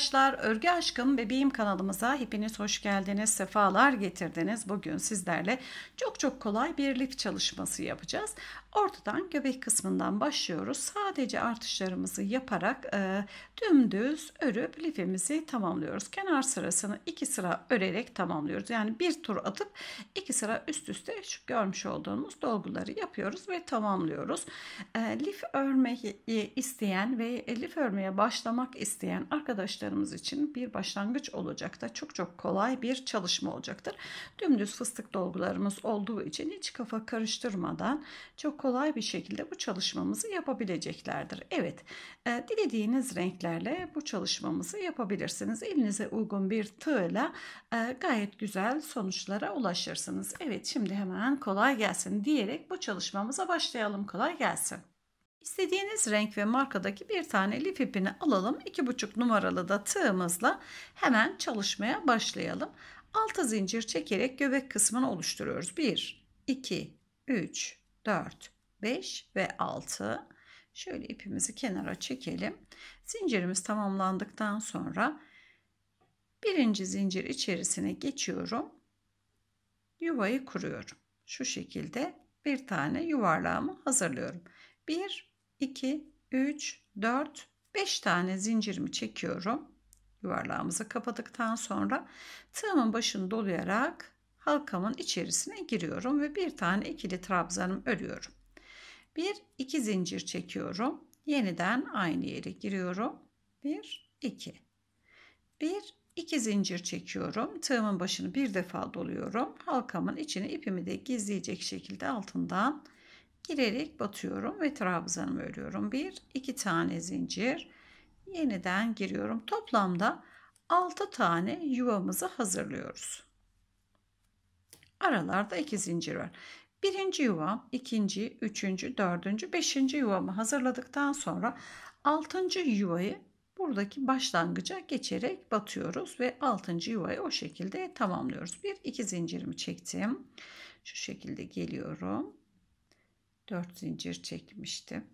arkadaşlar Örgü Aşkım Bebeğim kanalımıza hepiniz hoş geldiniz, sefalar getirdiniz. Bugün sizlerle çok çok kolay bir lif çalışması yapacağız. Ortadan göbek kısmından başlıyoruz. Sadece artışlarımızı yaparak e, dümdüz örüp lifimizi tamamlıyoruz. Kenar sırasını iki sıra örerek tamamlıyoruz. Yani bir tur atıp iki sıra üst üste şu görmüş olduğumuz dolguları yapıyoruz ve tamamlıyoruz. E, lif örmeyi isteyen ve lif örmeye başlamak isteyen arkadaşlarımız için bir başlangıç olacak da çok çok kolay bir çalışma olacaktır. Dümdüz fıstık dolgularımız olduğu için hiç kafa karıştırmadan çok kolay bir şekilde bu çalışmamızı yapabileceklerdir. Evet, e, dilediğiniz renklerle bu çalışmamızı yapabilirsiniz. Elinize uygun bir tığla e, gayet güzel sonuçlara ulaşırsınız. Evet, şimdi hemen kolay gelsin diyerek bu çalışmamıza başlayalım. Kolay gelsin. İstediğiniz renk ve markadaki bir tane lif ipini alalım. 2,5 numaralı da tığımızla hemen çalışmaya başlayalım. Alta zincir çekerek göbek kısmını oluşturuyoruz. 1, 2, 3, 4, 5 ve 6. Şöyle ipimizi kenara çekelim. Zincirimiz tamamlandıktan sonra birinci zincir içerisine geçiyorum. Yuvayı kuruyorum. Şu şekilde bir tane yuvarlağımı hazırlıyorum. 1, 2, 3, 4, 5 tane zincirimi çekiyorum. Yuvarlağımızı kapadıktan sonra tığımın başını dolayarak halkamın içerisine giriyorum ve bir tane ikili trabzanım örüyorum. Bir iki zincir çekiyorum. Yeniden aynı yere giriyorum. Bir iki. Bir iki zincir çekiyorum. Tığımın başını bir defa doluyorum. Halkamın içine ipimi de gizleyecek şekilde altından girerek batıyorum ve trabzanımı örüyorum. Bir iki tane zincir. Yeniden giriyorum. Toplamda 6 tane yuvamızı hazırlıyoruz. Aralarda iki zincir var. Birinci yuvam, ikinci, üçüncü, dördüncü, beşinci yuvamı hazırladıktan sonra altıncı yuvayı buradaki başlangıca geçerek batıyoruz ve altıncı yuvayı o şekilde tamamlıyoruz. Bir iki zincirimi çektim. Şu şekilde geliyorum. Dört zincir çekmiştim.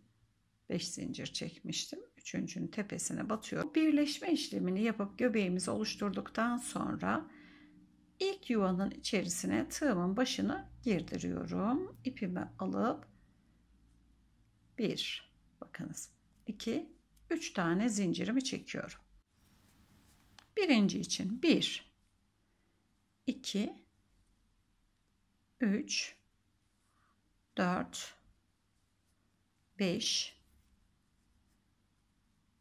beş zincir çekmiştim. Üçüncünün tepesine batıyorum. Birleşme işlemini yapıp göbeğimizi oluşturduktan sonra İlk yuvanın içerisine tığımın başını girdiriyorum. İpimi alıp 1 bakınız 2 3 tane zincirimi çekiyorum. Birinci için 1 2 3 4 5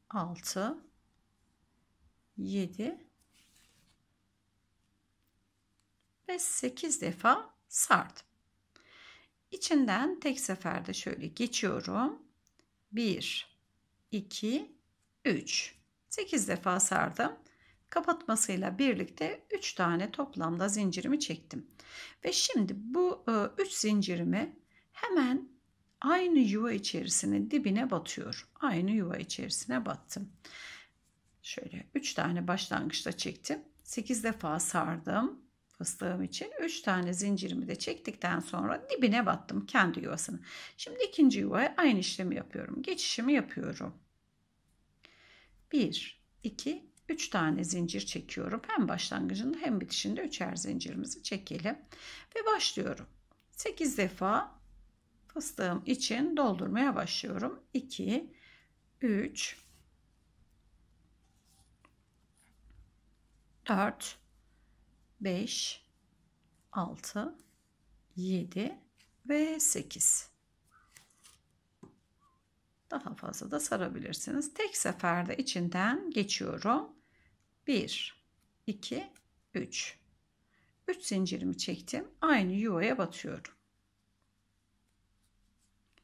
6 7 ve 8 defa sardım. İçinden tek seferde şöyle geçiyorum. 1, 2, 3. 8 defa sardım. Kapatmasıyla birlikte 3 tane toplamda zincirimi çektim. Ve şimdi bu 3 e, zincirimi hemen aynı yuva içerisinin dibine batıyorum. Aynı yuva içerisine battım. Şöyle 3 tane başlangıçta çektim. 8 defa sardım fıstığım için 3 tane zincirimi de çektikten sonra dibine battım kendi yuvasını. Şimdi ikinci yuvaya aynı işlemi yapıyorum. Geçişimi yapıyorum. 1 2 3 tane zincir çekiyorum. Hem başlangıcında hem bitişinde üçer zincirimizi çekelim ve başlıyorum. 8 defa fıstığım için doldurmaya başlıyorum. 2 3 4 5, 6, 7 ve 8. Daha fazla da sarabilirsiniz. Tek seferde içinden geçiyorum. 1, 2, 3. 3 zincirimi çektim. Aynı yuvaya batıyorum.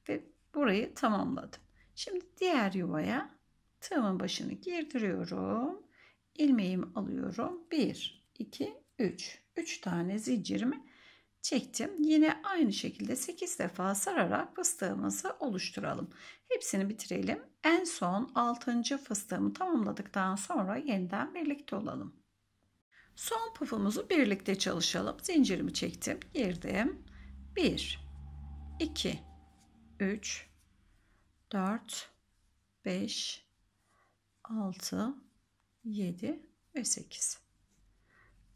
Ve burayı tamamladım. Şimdi diğer yuvaya tığımın başını girdiriyorum. ilmeğimi alıyorum. 1, 2, 3. 3 tane zincirimi çektim. Yine aynı şekilde 8 defa sararak fıstığımızı oluşturalım. Hepsini bitirelim. En son 6. fıstığımı tamamladıktan sonra yeniden birlikte olalım. Son pufumuzu birlikte çalışalım. Zincirimi çektim. Girdim. 1 2 3 4 5 6 7 ve 8.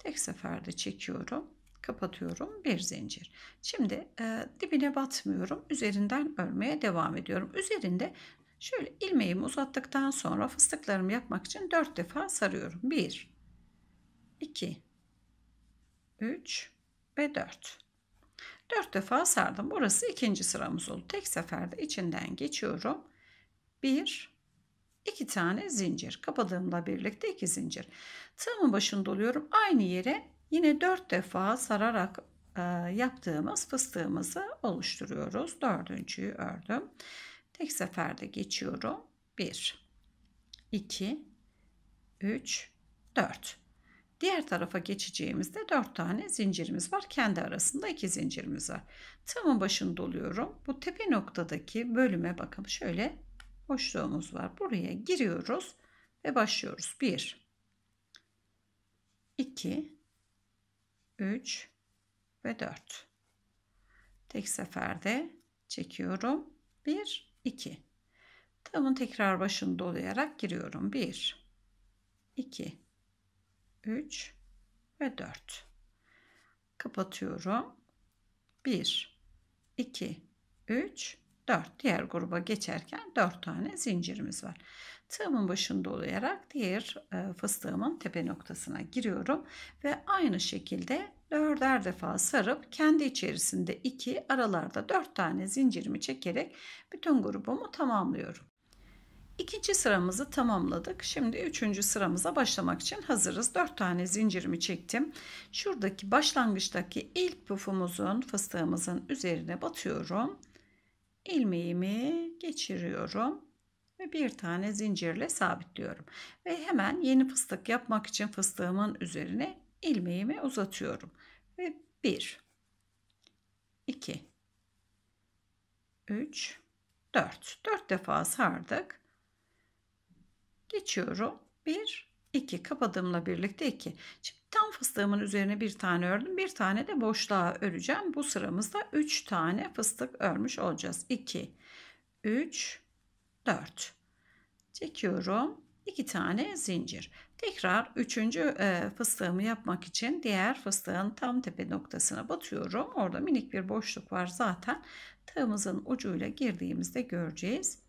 Tek seferde çekiyorum. Kapatıyorum. Bir zincir. Şimdi e, dibine batmıyorum. Üzerinden örmeye devam ediyorum. Üzerinde şöyle ilmeğimi uzattıktan sonra fıstıklarımı yapmak için 4 defa sarıyorum. 1 2 3 ve 4. 4 defa sardım. Burası ikinci sıramız oldu. Tek seferde içinden geçiyorum. 1 2 tane zincir. Kapadığımla birlikte 2 zincir. Tığımın başında oluyorum. Aynı yere yine 4 defa sararak e, yaptığımız fıstığımızı oluşturuyoruz. Dördüncüyü ördüm. Tek seferde geçiyorum. 1, 2, 3, 4. Diğer tarafa geçeceğimizde 4 tane zincirimiz var. Kendi arasında 2 zincirimiz var. Tığımın başını doluyorum. Bu tepe noktadaki bölüme bakalım. şöyle boşluğumuz var. Buraya giriyoruz ve başlıyoruz. 1, 2 3 ve 4 tek seferde çekiyorum 1 2 tığımın tekrar başını dolayarak giriyorum 1 2 3 ve 4 kapatıyorum 1 2 3 4 diğer gruba geçerken 4 tane zincirimiz var Tığımın başını olayarak diğer e, fıstığımın tepe noktasına giriyorum ve aynı şekilde dörder defa sarıp kendi içerisinde iki aralarda dört tane zincirimi çekerek bütün grubumu tamamlıyorum. İkinci sıramızı tamamladık. Şimdi üçüncü sıramıza başlamak için hazırız. Dört tane zincirimi çektim. Şuradaki başlangıçtaki ilk pufumuzun fıstığımızın üzerine batıyorum. İlmeğimi geçiriyorum ve bir tane zincirle sabitliyorum. Ve hemen yeni fıstık yapmak için fıstığımın üzerine ilmeğimi uzatıyorum. Ve 1 2 3 4 4 defa sardık. Geçiyorum. 1 2 kapadığımla birlikte 2. Şimdi tam fıstığımın üzerine bir tane ördüm. Bir tane de boşluğa öreceğim. Bu sıramızda 3 tane fıstık örmüş olacağız. 2 3 4. Çekiyorum. 2 tane zincir. Tekrar 3. E, fıstığımı yapmak için diğer fıstığın tam tepe noktasına batıyorum. Orada minik bir boşluk var zaten. Tığımızın ucuyla girdiğimizde göreceğiz.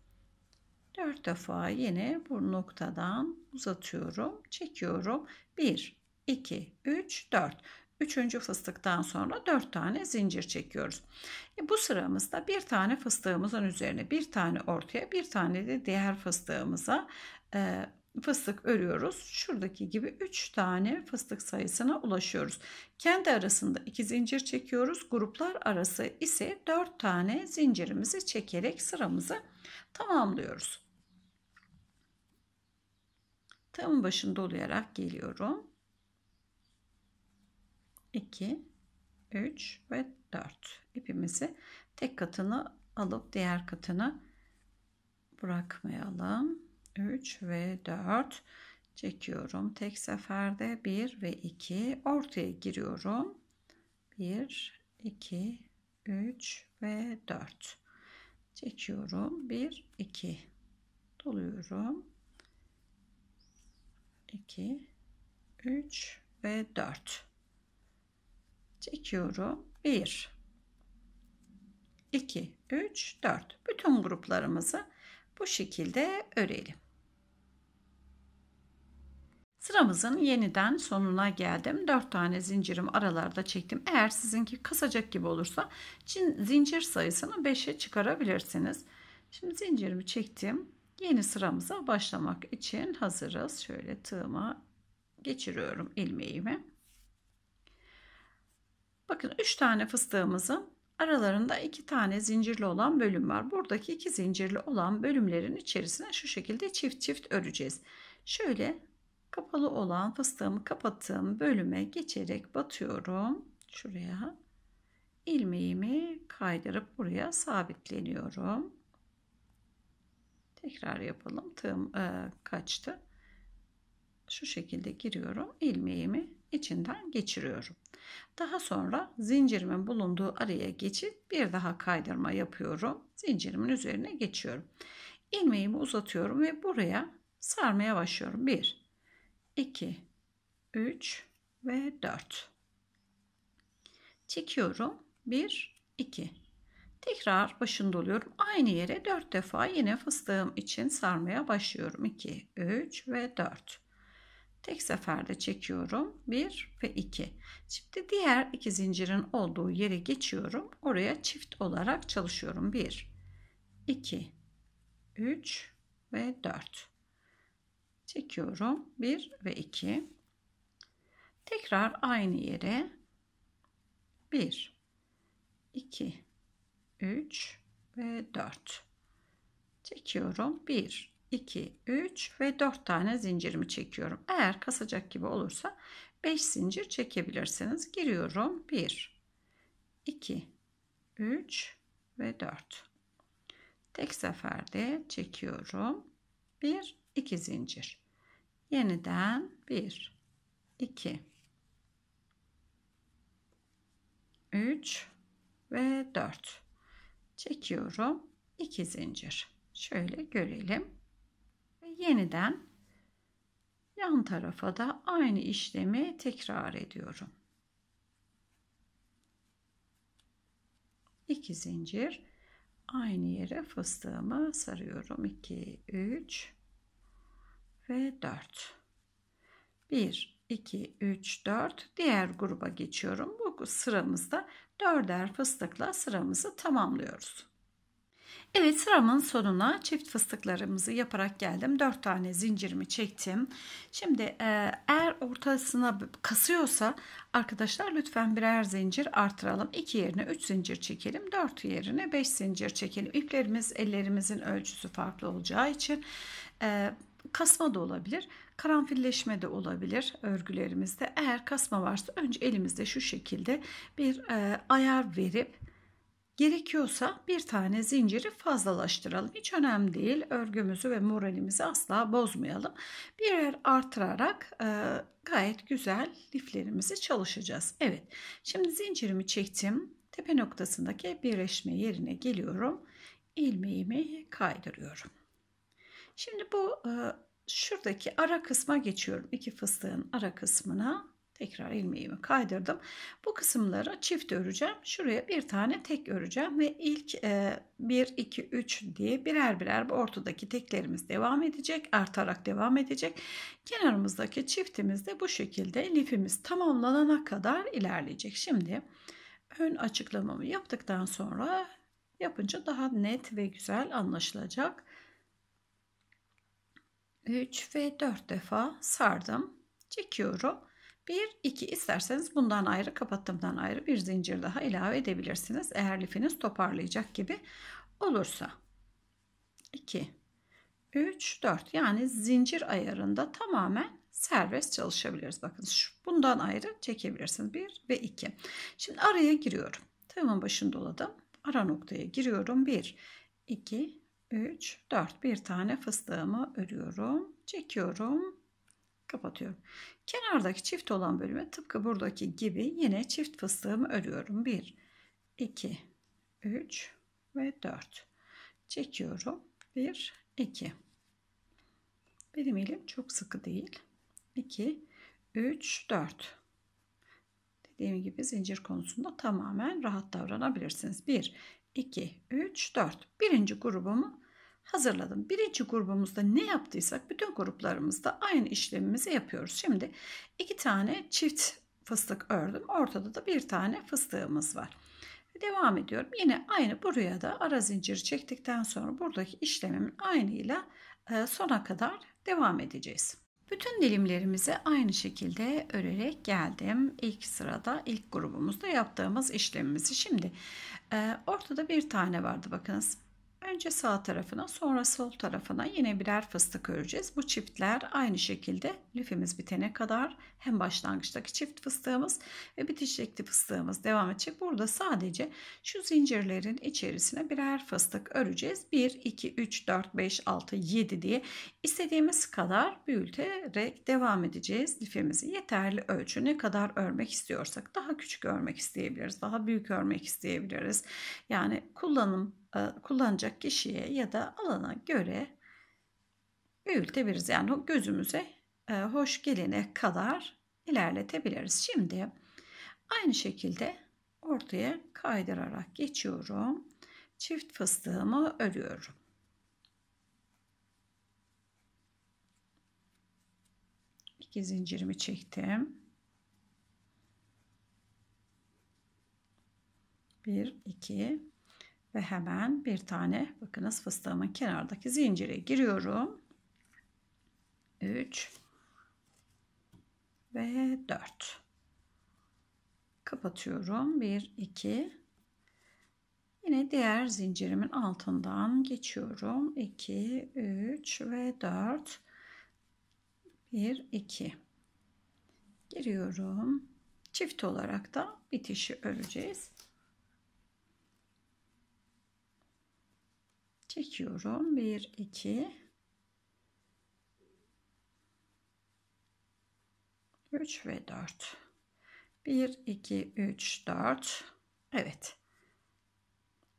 4 defa yine bu noktadan uzatıyorum. Çekiyorum. 1, 2, 3, 4. Üçüncü fıstıktan sonra dört tane zincir çekiyoruz. E bu sıramızda bir tane fıstığımızın üzerine bir tane ortaya bir tane de diğer fıstığımıza e, fıstık örüyoruz. Şuradaki gibi üç tane fıstık sayısına ulaşıyoruz. Kendi arasında iki zincir çekiyoruz. Gruplar arası ise dört tane zincirimizi çekerek sıramızı tamamlıyoruz. Tığımın başını dolayarak geliyorum. 2, 3 ve 4 ipimizi tek katını alıp diğer katını bırakmayalım. 3 ve 4 çekiyorum. Tek seferde 1 ve 2 ortaya giriyorum. 1, 2, 3 ve 4 çekiyorum. 1, 2 doluyorum. 2, 3 ve 4 çekiyorum. 1 2 3 4 bütün gruplarımızı bu şekilde örelim. Sıramızın yeniden sonuna geldim. 4 tane zincirim aralarda çektim. Eğer sizinki kısacık gibi olursa zincir sayısını 5'e çıkarabilirsiniz. Şimdi zincirimi çektim. Yeni sıramıza başlamak için hazırız. Şöyle tığıma geçiriyorum ilmeğimi. Bakın 3 tane fıstığımızın aralarında 2 tane zincirli olan bölüm var. Buradaki 2 zincirli olan bölümlerin içerisine şu şekilde çift çift öreceğiz. Şöyle kapalı olan fıstığımı kapattığım bölüme geçerek batıyorum. Şuraya ilmeğimi kaydırıp buraya sabitleniyorum. Tekrar yapalım. Tığım e, kaçtı şu şekilde giriyorum. ilmeğimi içinden geçiriyorum. Daha sonra zincirimin bulunduğu araya geçip bir daha kaydırma yapıyorum. Zincirimin üzerine geçiyorum. Ilmeğimi uzatıyorum ve buraya sarmaya başlıyorum. 1 2 3 ve 4. Çekiyorum. 1 2 Tekrar başını doluyorum. Aynı yere 4 defa yine fıstığım için sarmaya başlıyorum. 2 3 ve 4. Tek seferde çekiyorum. 1 ve 2. Şimdi diğer iki zincirin olduğu yere geçiyorum. Oraya çift olarak çalışıyorum. 1, 2, 3 ve 4. Çekiyorum. 1 ve 2. Tekrar aynı yere 1, 2, 3 ve 4. Çekiyorum. 1, 2, 3 ve 4 tane zincirimi çekiyorum. Eğer kasacak gibi olursa 5 zincir çekebilirsiniz. Giriyorum. 1, 2, 3 ve 4. Tek seferde çekiyorum. 1, 2 zincir. Yeniden 1, 2, 3 ve 4. Çekiyorum. 2 zincir. Şöyle görelim yeniden yan tarafa da aynı işlemi tekrar ediyorum. 2 zincir aynı yere fıstığımı sarıyorum. 2 3 ve 4. 1 2 3 4 diğer gruba geçiyorum. Bu sıramızda dörder fıstıkla sıramızı tamamlıyoruz. Evet sıramın sonuna çift fıstıklarımızı yaparak geldim. 4 tane zincirimi çektim. Şimdi e, eğer ortasına kasıyorsa arkadaşlar lütfen birer zincir artıralım. 2 yerine 3 zincir çekelim. 4 yerine 5 zincir çekelim. İplerimiz ellerimizin ölçüsü farklı olacağı için e, kasma da olabilir. Karanfilleşme de olabilir örgülerimizde. Eğer kasma varsa önce elimizde şu şekilde bir e, ayar verip Gerekiyorsa bir tane zinciri fazlalaştıralım. Hiç önemli değil. Örgümüzü ve moralimizi asla bozmayalım. Birer artırarak e, gayet güzel liflerimizi çalışacağız. Evet. Şimdi zincirimi çektim. Tepe noktasındaki birleşme yerine geliyorum. Ilmeğimi kaydırıyorum. Şimdi bu e, şuradaki ara kısma geçiyorum. İki fıstığın ara kısmına Tekrar ilmeğimi kaydırdım. Bu kısımları çift öreceğim. Şuraya bir tane tek öreceğim ve ilk e, 1, 2, 3 diye birer birer bu ortadaki teklerimiz devam edecek. Artarak devam edecek. Kenarımızdaki çiftimiz de bu şekilde lifimiz tamamlanana kadar ilerleyecek. Şimdi ön açıklamamı yaptıktan sonra yapınca daha net ve güzel anlaşılacak. 3 ve 4 defa sardım. Çekiyorum. 1, 2 isterseniz bundan ayrı kapattımdan ayrı bir zincir daha ilave edebilirsiniz. Eğer lifiniz toparlayacak gibi olursa. 2, 3, 4 yani zincir ayarında tamamen serbest çalışabiliriz. Bakın bundan ayrı çekebilirsiniz. 1 ve 2. Şimdi araya giriyorum. Tığımın başını doladım. Ara noktaya giriyorum. 1, 2, 3, 4. Bir tane fıstığımı örüyorum. Çekiyorum kapatıyorum. Kenardaki çift olan bölüme tıpkı buradaki gibi yine çift fıstığımı örüyorum. 1, 2, 3 ve 4. Çekiyorum. 1, 2. Benim ilim çok sıkı değil. 2, 3, 4. Dediğim gibi zincir konusunda tamamen rahat davranabilirsiniz. 1, 2, 3, 4. Birinci grubumu hazırladım. Birinci grubumuzda ne yaptıysak bütün gruplarımızda aynı işlemimizi yapıyoruz. Şimdi iki tane çift fıstık ördüm. Ortada da bir tane fıstığımız var. Devam ediyorum. Yine aynı buraya da ara zinciri çektikten sonra buradaki işlemimin aynıyla e, sona kadar devam edeceğiz. Bütün dilimlerimizi aynı şekilde örerek geldim. İlk sırada ilk grubumuzda yaptığımız işlemimizi. Şimdi e, ortada bir tane vardı bakınız. Önce sağ tarafına sonra sol tarafına yine birer fıstık öreceğiz. Bu çiftler aynı şekilde lifimiz bitene kadar hem başlangıçtaki çift fıstığımız ve bitişteki fıstığımız devam edecek. Burada sadece şu zincirlerin içerisine birer fıstık öreceğiz. 1, 2, 3, 4, 5, 6, 7 diye istediğimiz kadar büyüterek devam edeceğiz. Lifimizi yeterli ölçü ne kadar örmek istiyorsak daha küçük örmek isteyebiliriz. Daha büyük örmek isteyebiliriz. Yani kullanım e, kullanacak kişiye ya da alana göre büyütebiliriz. Yani gözümüze e, hoş gelene kadar ilerletebiliriz. Şimdi aynı şekilde ortaya kaydırarak geçiyorum. Çift fıstığımı örüyorum. İki zincirimi çektim. Bir, iki, ve hemen bir tane bakınız fıstığımın kenardaki zincire giriyorum. 3 ve 4 kapatıyorum 1 2 yine diğer zincirimin altından geçiyorum 2 3 ve 4 1 2 giriyorum çift olarak da bitişi öreceğiz çekiyorum. 1 2 3 ve 4. 1 2 3 4. Evet.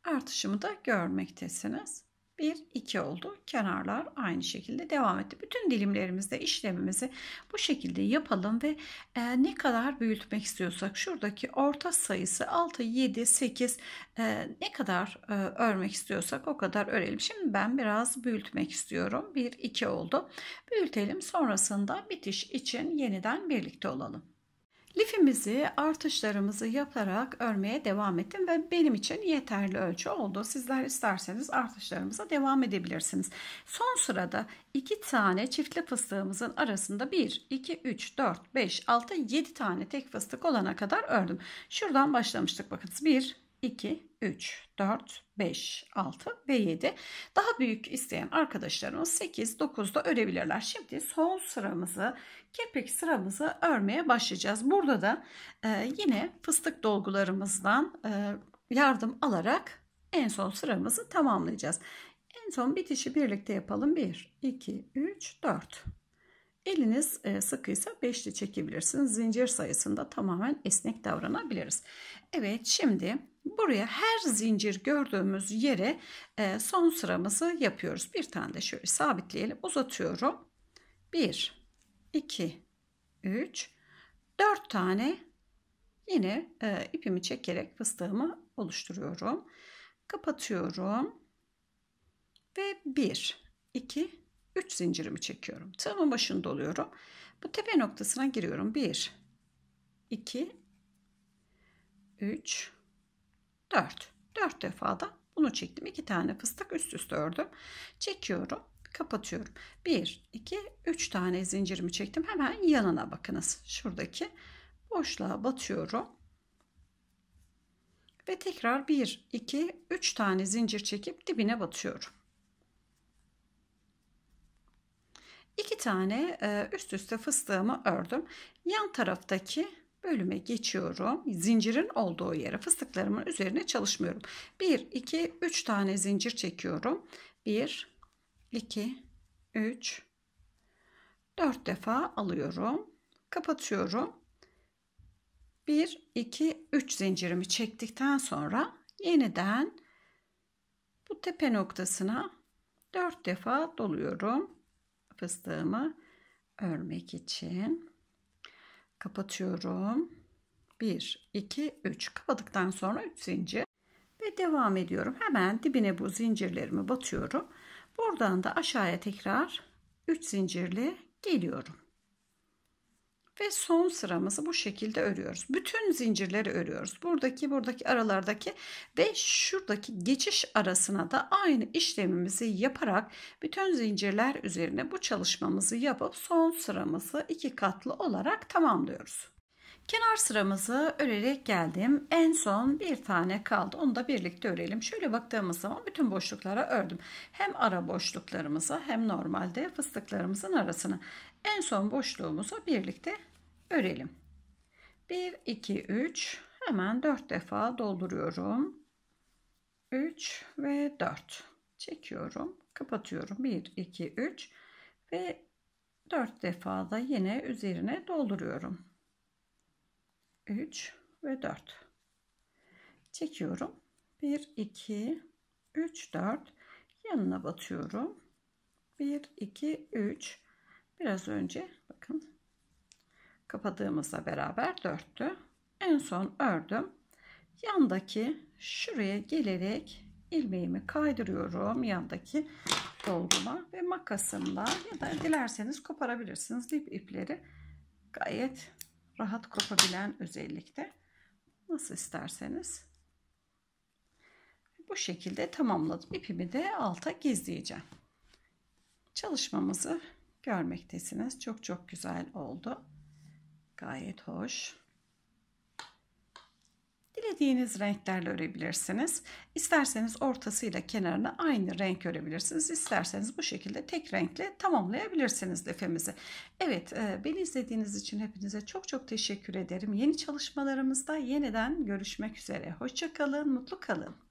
Artışımı da görmektesiniz. 1, 2 oldu. Kenarlar aynı şekilde devam etti. Bütün dilimlerimizde işlemimizi bu şekilde yapalım ve e, ne kadar büyütmek istiyorsak şuradaki orta sayısı 6, 7, 8 e, ne kadar e, örmek istiyorsak o kadar örelim. Şimdi ben biraz büyütmek istiyorum. 1, 2 oldu. Büyütelim sonrasında bitiş için yeniden birlikte olalım. Lifimizi artışlarımızı yaparak örmeye devam ettim ve benim için yeterli ölçü oldu. Sizler isterseniz artışlarımıza devam edebilirsiniz. Son sırada 2 tane çiftli fıstığımızın arasında 1, 2, 3, 4, 5, 6, 7 tane tek fıstık olana kadar ördüm. Şuradan başlamıştık bakın 1, 2, 3, 4, 5, 6 ve 7. Daha büyük isteyen arkadaşlarımız 8, 9 da örebilirler. Şimdi sol sıramızı, kirpik sıramızı örmeye başlayacağız. Burada da e, yine fıstık dolgularımızdan e, yardım alarak en son sıramızı tamamlayacağız. En son bitişi birlikte yapalım. 1, 2, 3, 4. Eliniz e, sıkıysa 5'li çekebilirsiniz. Zincir sayısında tamamen esnek davranabiliriz. Evet şimdi buraya her zincir gördüğümüz yere e, son sıramızı yapıyoruz. Bir tane de şöyle sabitleyelim. Uzatıyorum. 1, 2, 3, 4 tane yine e, ipimi çekerek fıstığımı oluşturuyorum. Kapatıyorum. Ve 1, 2, 3 zincirimi çekiyorum. Tığımın başını doluyorum. Bu tepe noktasına giriyorum. 1, 2, 3, 4. 4 defa da bunu çektim. 2 tane fıstık üst üste ördüm. Çekiyorum. Kapatıyorum. 1, 2, 3 tane zincirimi çektim. Hemen yanına bakınız. Şuradaki boşluğa batıyorum ve tekrar 1 2 3 tane zincir çekip dibine batıyorum. İki tane e, üst üste fıstığımı ördüm. Yan taraftaki bölüme geçiyorum. Zincirin olduğu yere fıstıklarımın üzerine çalışmıyorum. 1, 2, 3 tane zincir çekiyorum. 1, 2, 3, 4 defa alıyorum. Kapatıyorum. 1, 2, 3 zincirimi çektikten sonra yeniden bu tepe noktasına 4 defa doluyorum fıstığımı örmek için kapatıyorum. 1 2 3 kapadıktan sonra 3 zincir ve devam ediyorum. Hemen dibine bu zincirlerimi batıyorum. Buradan da aşağıya tekrar 3 zincirli geliyorum. Ve son sıramızı bu şekilde örüyoruz. Bütün zincirleri örüyoruz. Buradaki, buradaki aralardaki ve şuradaki geçiş arasına da aynı işlemimizi yaparak bütün zincirler üzerine bu çalışmamızı yapıp son sıramızı iki katlı olarak tamamlıyoruz. Kenar sıramızı örerek geldim. En son bir tane kaldı. Onu da birlikte örelim. Şöyle baktığımız zaman bütün boşluklara ördüm. Hem ara boşluklarımızı hem normalde fıstıklarımızın arasını. En son boşluğumuzu birlikte örelim. 1, 2, 3 hemen 4 defa dolduruyorum. 3 ve 4 çekiyorum. Kapatıyorum. 1, 2, 3 ve 4 defa da yine üzerine dolduruyorum. 3 ve 4 çekiyorum. 1, 2, 3, 4 yanına batıyorum. 1, 2, 3 Biraz önce bakın kapadığımızla beraber 4'tü. En son ördüm. Yandaki şuraya gelerek ilmeğimi kaydırıyorum yandaki dolguma ve makasımla ya da dilerseniz koparabilirsiniz dip ipleri gayet rahat kopabilen özellikte nasıl isterseniz bu şekilde tamamladım İpimi de alta gizleyeceğim çalışmamızı görmektesiniz. Çok çok güzel oldu. Gayet hoş. Dilediğiniz renklerle örebilirsiniz. İsterseniz ortasıyla kenarını aynı renk örebilirsiniz. İsterseniz bu şekilde tek renkle tamamlayabilirsiniz lefemizi. Evet e, beni izlediğiniz için hepinize çok çok teşekkür ederim. Yeni çalışmalarımızda yeniden görüşmek üzere. Hoşçakalın, mutlu kalın.